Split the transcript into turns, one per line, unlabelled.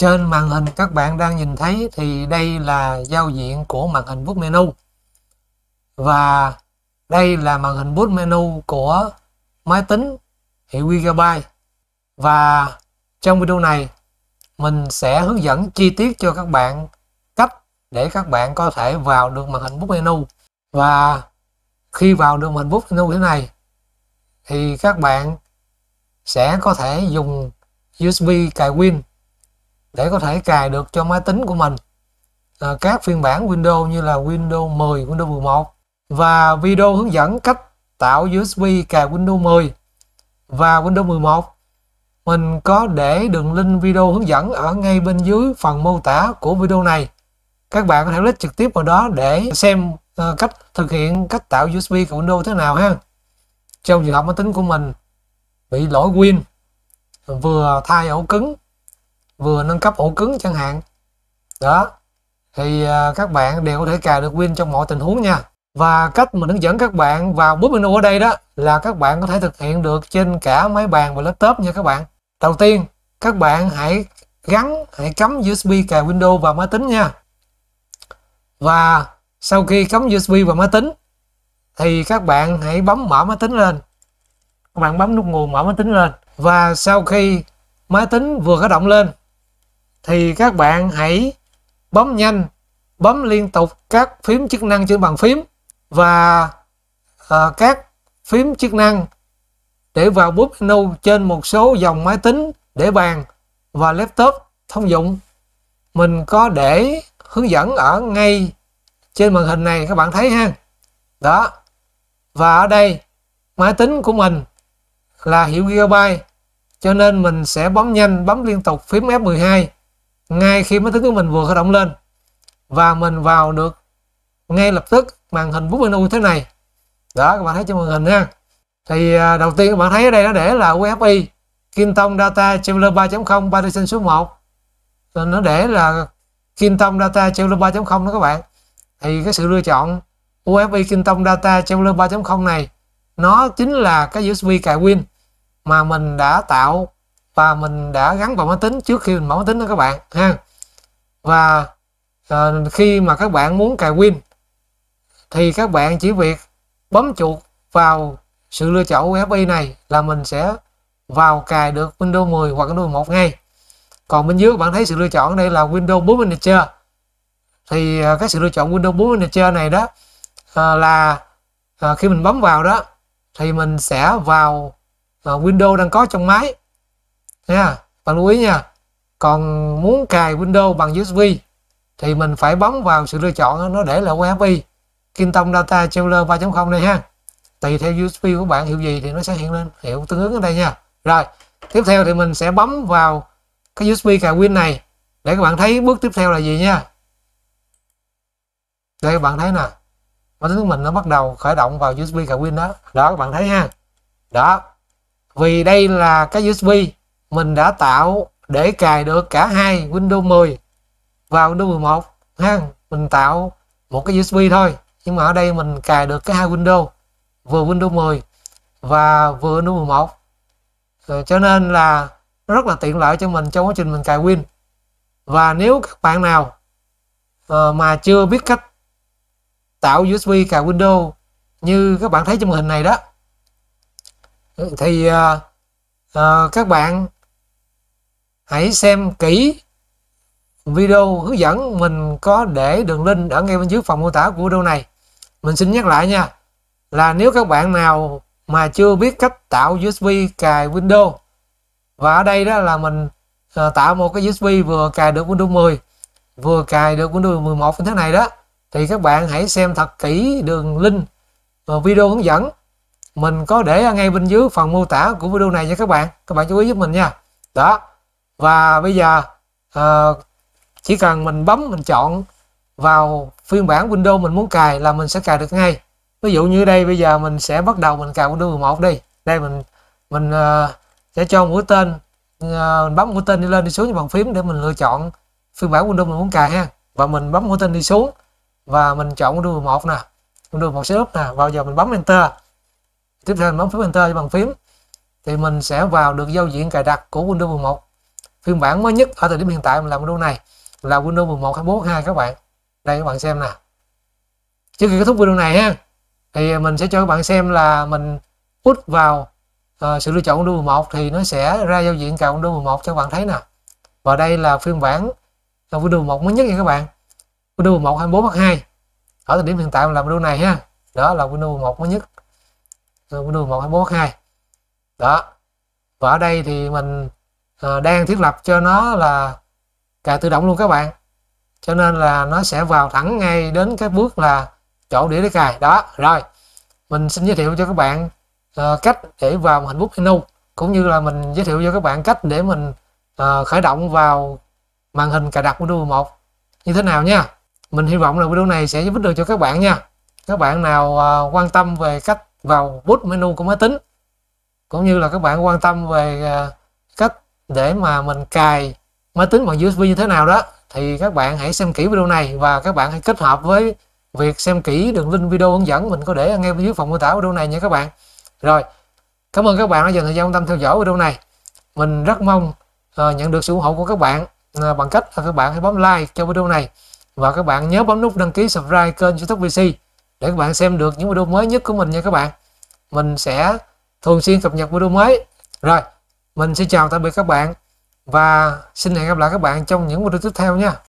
Trên màn hình các bạn đang nhìn thấy thì đây là giao diện của màn hình bút menu. Và đây là màn hình bút menu của máy tính hiệu Gigabyte. Và trong video này mình sẽ hướng dẫn chi tiết cho các bạn cách để các bạn có thể vào được màn hình bút menu. Và khi vào được màn hình bút menu thế này thì các bạn sẽ có thể dùng USB cài Win để có thể cài được cho máy tính của mình à, các phiên bản Windows như là Windows 10, Windows 11 và video hướng dẫn cách tạo USB cài Windows 10 và Windows 11 mình có để đường link video hướng dẫn ở ngay bên dưới phần mô tả của video này các bạn có thể click trực tiếp vào đó để xem uh, cách thực hiện cách tạo USB của Windows thế nào ha trong trường hợp máy tính của mình bị lỗi Win vừa thay ổ cứng vừa nâng cấp ổ cứng chẳng hạn đó thì à, các bạn đều có thể cài được Win trong mọi tình huống nha và cách mình hướng dẫn các bạn vào bút menu ở đây đó là các bạn có thể thực hiện được trên cả máy bàn và laptop nha các bạn đầu tiên các bạn hãy gắn hãy cắm USB cài Windows vào máy tính nha và sau khi cắm USB vào máy tính thì các bạn hãy bấm mở máy tính lên các bạn bấm nút nguồn mở máy tính lên và sau khi máy tính vừa khởi động lên thì các bạn hãy bấm nhanh, bấm liên tục các phím chức năng trên bàn phím và uh, các phím chức năng để vào bút menu trên một số dòng máy tính để bàn và laptop thông dụng. Mình có để hướng dẫn ở ngay trên màn hình này các bạn thấy ha. Đó. Và ở đây máy tính của mình là hiệu gigabyte cho nên mình sẽ bấm nhanh bấm liên tục phím F12 ngay khi máy tính của mình vừa khởi động lên và mình vào được ngay lập tức màn hình bút menu thế này đó các bạn thấy trên màn hình nha. thì à, đầu tiên các bạn thấy ở đây nó để là UFI Kinton Data Chevrolet 3.0 partition số 1 rồi nó để là Kinton Data Chevrolet 3.0 đó các bạn thì cái sự lựa chọn UFI Kinton Data Chevrolet 3.0 này nó chính là cái USB cài Win mà mình đã tạo và mình đã gắn vào máy tính trước khi mình mở máy tính đó các bạn ha và à, khi mà các bạn muốn cài Win thì các bạn chỉ việc bấm chuột vào sự lựa chọn UFI này là mình sẽ vào cài được Windows 10 hoặc Windows 11 ngay còn bên dưới bạn thấy sự lựa chọn đây là Windows 4 Manager thì à, cái sự lựa chọn Windows 4 Manager này đó à, là à, khi mình bấm vào đó thì mình sẽ vào à, Windows đang có trong máy nha bạn lưu ý nha còn muốn cài Windows bằng USB thì mình phải bấm vào sự lựa chọn nó để là USB Kim Data Trailer 3.0 này ha tùy theo USB của bạn hiệu gì thì nó sẽ hiện lên hiệu tương ứng ở đây nha rồi tiếp theo thì mình sẽ bấm vào cái USB cài Win này để các bạn thấy bước tiếp theo là gì nha đây các bạn thấy nè máy tính của mình nó bắt đầu khởi động vào USB cài Win đó đó các bạn thấy ha đó vì đây là cái USB mình đã tạo để cài được cả hai Windows 10 và Windows 11 ha mình tạo một cái USB thôi nhưng mà ở đây mình cài được cái hai Windows vừa Windows 10 và vừa Windows 11 Rồi, ờ, cho nên là rất là tiện lợi cho mình trong quá trình mình cài Win và nếu các bạn nào uh, mà chưa biết cách tạo USB cài Windows như các bạn thấy trong hình này đó thì uh, uh, các bạn hãy xem kỹ video hướng dẫn mình có để đường link ở ngay bên dưới phần mô tả của video này mình xin nhắc lại nha là nếu các bạn nào mà chưa biết cách tạo USB cài Windows và ở đây đó là mình ờ, tạo một cái USB vừa cài được Windows 10 vừa cài được Windows 11 như thế này đó thì các bạn hãy xem thật kỹ đường link và video hướng dẫn mình có để ngay bên dưới phần mô tả của video này nha các bạn các bạn chú ý giúp mình nha đó và bây giờ uh, chỉ cần mình bấm mình chọn vào phiên bản Windows mình muốn cài là mình sẽ cài được ngay ví dụ như đây bây giờ mình sẽ bắt đầu mình cài Windows 11 đi đây mình mình uh, sẽ cho mũi tên uh, mình bấm mũi tên đi lên đi xuống với bàn phím để mình lựa chọn phiên bản Windows mình muốn cài ha và mình bấm mũi tên đi xuống và mình chọn Windows 11 nè Windows 11 setup nè vào giờ mình bấm enter tiếp theo mình bấm phím enter với bàn phím thì mình sẽ vào được giao diện cài đặt của Windows 11 phiên bản mới nhất ở thời điểm hiện tại mình làm Windows này là Windows 11 24 2 các bạn đây các bạn xem nè trước khi kết thúc video này ha thì mình sẽ cho các bạn xem là mình út vào uh, sự lựa chọn Windows 11 thì nó sẽ ra giao diện cài Windows 11 cho các bạn thấy nè và đây là phiên bản là ờ, Windows 11 mới nhất nha các bạn Windows 11 24 2 ở thời điểm hiện tại mình làm video này ha đó là Windows 11 mới nhất ờ, Windows 11 24 2 đó và ở đây thì mình uh, đang thiết lập cho nó là cài tự động luôn các bạn cho nên là nó sẽ vào thẳng ngay đến cái bước là chỗ đĩa để cài đó rồi mình xin giới thiệu cho các bạn uh, cách để vào hình bút menu cũng như là mình giới thiệu cho các bạn cách để mình uh, khởi động vào màn hình cài đặt Windows 11 như thế nào nha mình hy vọng là video này sẽ giúp được cho các bạn nha các bạn nào uh, quan tâm về cách vào boot menu của máy tính cũng như là các bạn quan tâm về uh, cách để mà mình cài máy tính bằng USB như thế nào đó thì các bạn hãy xem kỹ video này và các bạn hãy kết hợp với việc xem kỹ đường link video hướng dẫn mình có để ngay dưới phần mô tả video này nha các bạn rồi cảm ơn các bạn đã dành thời gian quan tâm theo dõi video này mình rất mong uh, nhận được sự ủng hộ của các bạn uh, bằng cách là các bạn hãy bấm like cho video này và các bạn nhớ bấm nút đăng ký subscribe kênh youtube VC để các bạn xem được những video mới nhất của mình nha các bạn mình sẽ thường xuyên cập nhật video mới rồi mình xin chào tạm biệt các bạn và xin hẹn gặp lại các bạn trong những video tiếp theo nha.